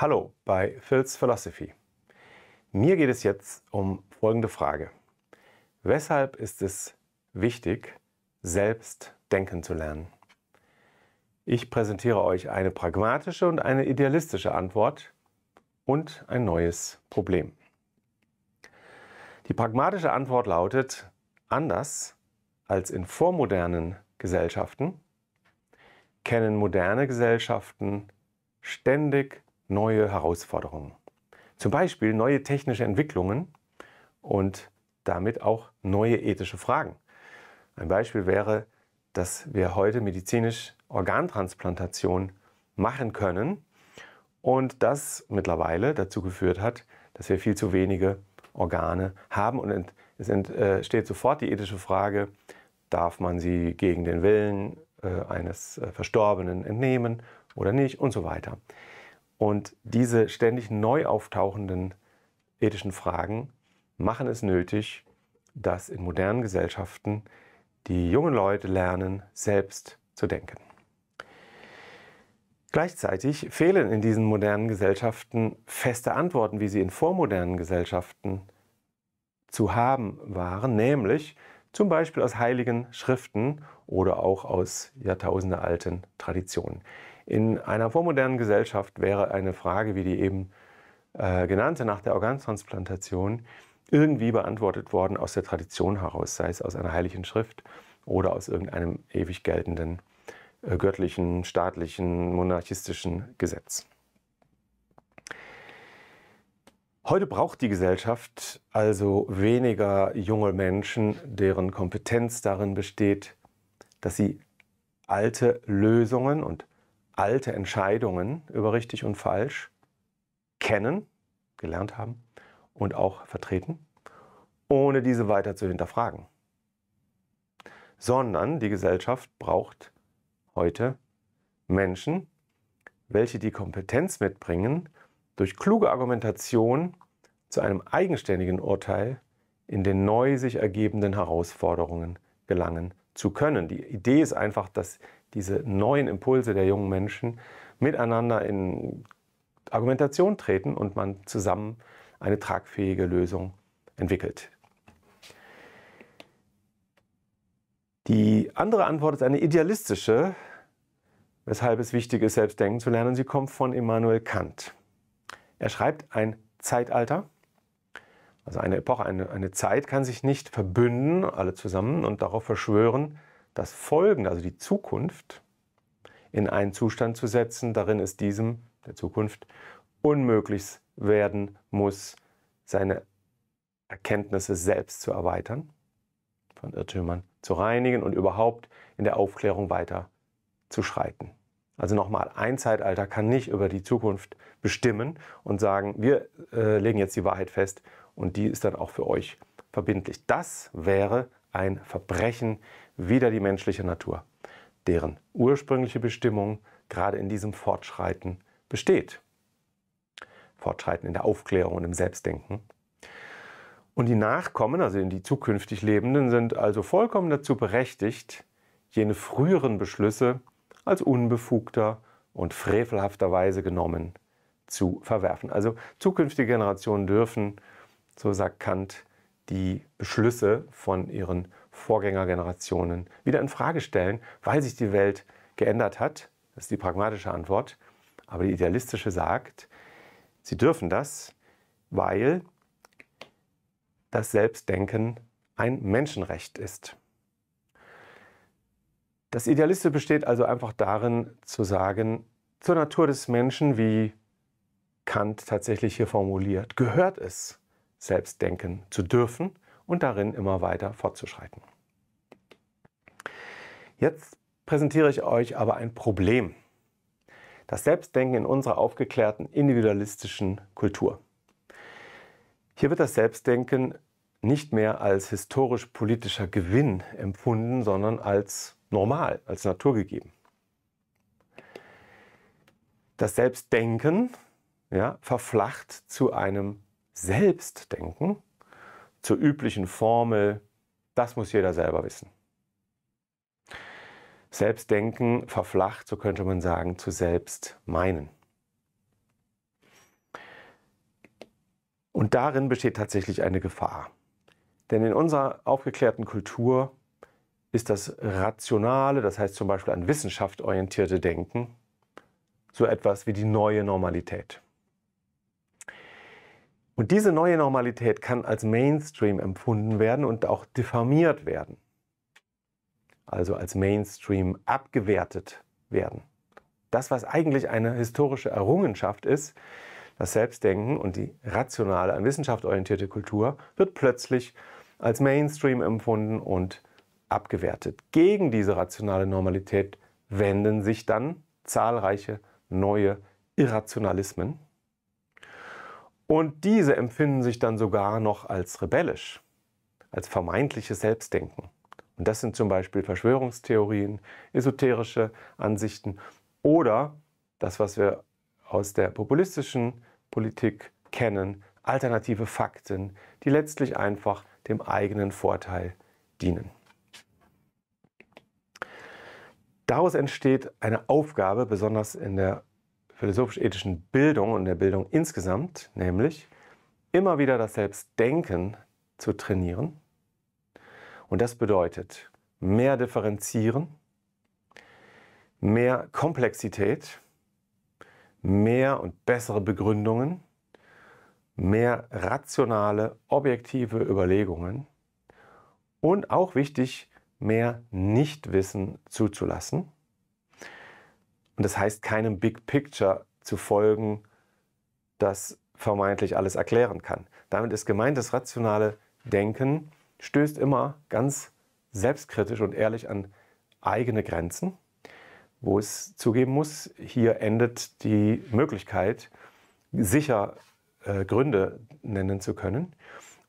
Hallo bei Phil's Philosophy. Mir geht es jetzt um folgende Frage. Weshalb ist es wichtig, selbst denken zu lernen? Ich präsentiere euch eine pragmatische und eine idealistische Antwort und ein neues Problem. Die pragmatische Antwort lautet, anders als in vormodernen Gesellschaften kennen moderne Gesellschaften ständig neue Herausforderungen. Zum Beispiel neue technische Entwicklungen und damit auch neue ethische Fragen. Ein Beispiel wäre, dass wir heute medizinisch Organtransplantation machen können und das mittlerweile dazu geführt hat, dass wir viel zu wenige Organe haben und es entsteht äh, sofort die ethische Frage, darf man sie gegen den Willen äh, eines äh, Verstorbenen entnehmen oder nicht und so weiter. Und diese ständig neu auftauchenden ethischen Fragen machen es nötig, dass in modernen Gesellschaften die jungen Leute lernen, selbst zu denken. Gleichzeitig fehlen in diesen modernen Gesellschaften feste Antworten, wie sie in vormodernen Gesellschaften zu haben waren, nämlich zum Beispiel aus heiligen Schriften oder auch aus jahrtausendealten Traditionen. In einer vormodernen Gesellschaft wäre eine Frage wie die eben äh, genannte nach der Organtransplantation irgendwie beantwortet worden aus der Tradition heraus, sei es aus einer heiligen Schrift oder aus irgendeinem ewig geltenden äh, göttlichen, staatlichen, monarchistischen Gesetz. Heute braucht die Gesellschaft also weniger junge Menschen, deren Kompetenz darin besteht, dass sie alte Lösungen und alte Entscheidungen über richtig und falsch kennen, gelernt haben und auch vertreten, ohne diese weiter zu hinterfragen. Sondern die Gesellschaft braucht heute Menschen, welche die Kompetenz mitbringen, durch kluge Argumentation zu einem eigenständigen Urteil in den neu sich ergebenden Herausforderungen gelangen zu können. Die Idee ist einfach, dass diese neuen Impulse der jungen Menschen miteinander in Argumentation treten und man zusammen eine tragfähige Lösung entwickelt. Die andere Antwort ist eine idealistische, weshalb es wichtig ist, selbst denken zu lernen. Sie kommt von Immanuel Kant. Er schreibt ein Zeitalter, also eine Epoche, eine, eine Zeit kann sich nicht verbünden, alle zusammen, und darauf verschwören, das Folgende, also die Zukunft, in einen Zustand zu setzen, darin es diesem, der Zukunft, unmöglich werden muss, seine Erkenntnisse selbst zu erweitern, von Irrtümern zu reinigen und überhaupt in der Aufklärung weiter zu schreiten. Also nochmal, ein Zeitalter kann nicht über die Zukunft bestimmen und sagen, wir äh, legen jetzt die Wahrheit fest und die ist dann auch für euch verbindlich. Das wäre ein Verbrechen wider die menschliche Natur, deren ursprüngliche Bestimmung gerade in diesem Fortschreiten besteht. Fortschreiten in der Aufklärung und im Selbstdenken. Und die Nachkommen, also die zukünftig Lebenden, sind also vollkommen dazu berechtigt, jene früheren Beschlüsse als unbefugter und frevelhafter Weise genommen zu verwerfen. Also zukünftige Generationen dürfen so sagt Kant, die Beschlüsse von ihren Vorgängergenerationen wieder in Frage stellen, weil sich die Welt geändert hat. Das ist die pragmatische Antwort. Aber die idealistische sagt, sie dürfen das, weil das Selbstdenken ein Menschenrecht ist. Das Idealistische besteht also einfach darin, zu sagen, zur Natur des Menschen, wie Kant tatsächlich hier formuliert, gehört es, selbst denken zu dürfen und darin immer weiter fortzuschreiten. Jetzt präsentiere ich euch aber ein Problem. Das Selbstdenken in unserer aufgeklärten individualistischen Kultur. Hier wird das Selbstdenken nicht mehr als historisch-politischer Gewinn empfunden, sondern als normal, als naturgegeben. Das Selbstdenken ja, verflacht zu einem Selbstdenken zur üblichen Formel, das muss jeder selber wissen. Selbstdenken verflacht, so könnte man sagen, zu Selbstmeinen. Und darin besteht tatsächlich eine Gefahr. Denn in unserer aufgeklärten Kultur ist das rationale, das heißt zum Beispiel an Wissenschaft orientierte Denken, so etwas wie die neue Normalität. Und diese neue Normalität kann als Mainstream empfunden werden und auch diffamiert werden. Also als Mainstream abgewertet werden. Das, was eigentlich eine historische Errungenschaft ist, das Selbstdenken und die rationale, an Wissenschaft orientierte Kultur, wird plötzlich als Mainstream empfunden und abgewertet. Gegen diese rationale Normalität wenden sich dann zahlreiche neue Irrationalismen, und diese empfinden sich dann sogar noch als rebellisch, als vermeintliches Selbstdenken. Und das sind zum Beispiel Verschwörungstheorien, esoterische Ansichten oder das, was wir aus der populistischen Politik kennen, alternative Fakten, die letztlich einfach dem eigenen Vorteil dienen. Daraus entsteht eine Aufgabe, besonders in der philosophisch-ethischen Bildung und der Bildung insgesamt, nämlich immer wieder das Selbstdenken zu trainieren. Und das bedeutet mehr differenzieren, mehr Komplexität, mehr und bessere Begründungen, mehr rationale, objektive Überlegungen und auch wichtig, mehr Nichtwissen zuzulassen und das heißt, keinem Big Picture zu folgen, das vermeintlich alles erklären kann. Damit ist gemeint, das rationale Denken stößt immer ganz selbstkritisch und ehrlich an eigene Grenzen, wo es zugeben muss, hier endet die Möglichkeit, sicher äh, Gründe nennen zu können.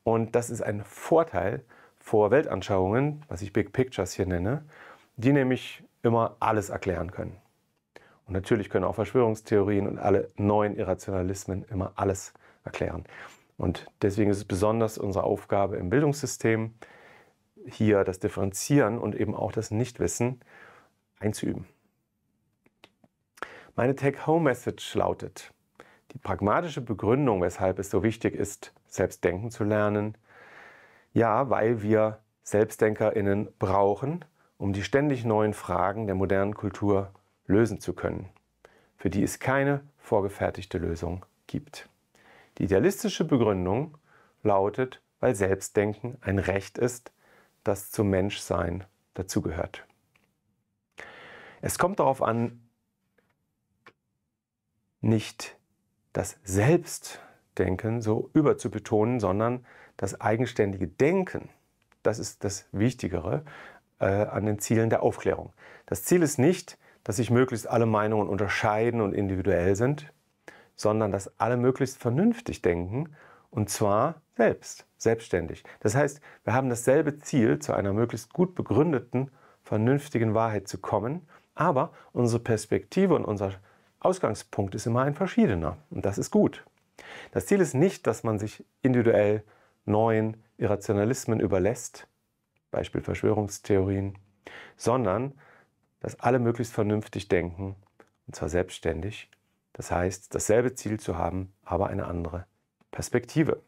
Und das ist ein Vorteil vor Weltanschauungen, was ich Big Pictures hier nenne, die nämlich immer alles erklären können. Und natürlich können auch Verschwörungstheorien und alle neuen Irrationalismen immer alles erklären. Und deswegen ist es besonders unsere Aufgabe im Bildungssystem, hier das Differenzieren und eben auch das Nichtwissen einzuüben. Meine Take-Home-Message lautet, die pragmatische Begründung, weshalb es so wichtig ist, selbst denken zu lernen, ja, weil wir Selbstdenkerinnen brauchen, um die ständig neuen Fragen der modernen Kultur lösen zu können, für die es keine vorgefertigte Lösung gibt. Die idealistische Begründung lautet, weil Selbstdenken ein Recht ist, das zum Menschsein dazugehört. Es kommt darauf an, nicht das Selbstdenken so überzubetonen, sondern das eigenständige Denken. Das ist das Wichtigere äh, an den Zielen der Aufklärung. Das Ziel ist nicht, dass sich möglichst alle Meinungen unterscheiden und individuell sind, sondern dass alle möglichst vernünftig denken und zwar selbst, selbstständig. Das heißt, wir haben dasselbe Ziel, zu einer möglichst gut begründeten, vernünftigen Wahrheit zu kommen, aber unsere Perspektive und unser Ausgangspunkt ist immer ein verschiedener und das ist gut. Das Ziel ist nicht, dass man sich individuell neuen Irrationalismen überlässt, Beispiel Verschwörungstheorien, sondern dass alle möglichst vernünftig denken, und zwar selbstständig. Das heißt, dasselbe Ziel zu haben, aber eine andere Perspektive.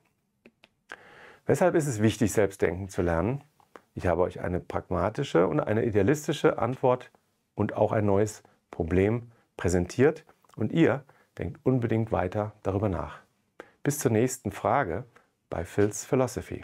Weshalb ist es wichtig, selbstdenken zu lernen? Ich habe euch eine pragmatische und eine idealistische Antwort und auch ein neues Problem präsentiert und ihr denkt unbedingt weiter darüber nach. Bis zur nächsten Frage bei Phil's Philosophy.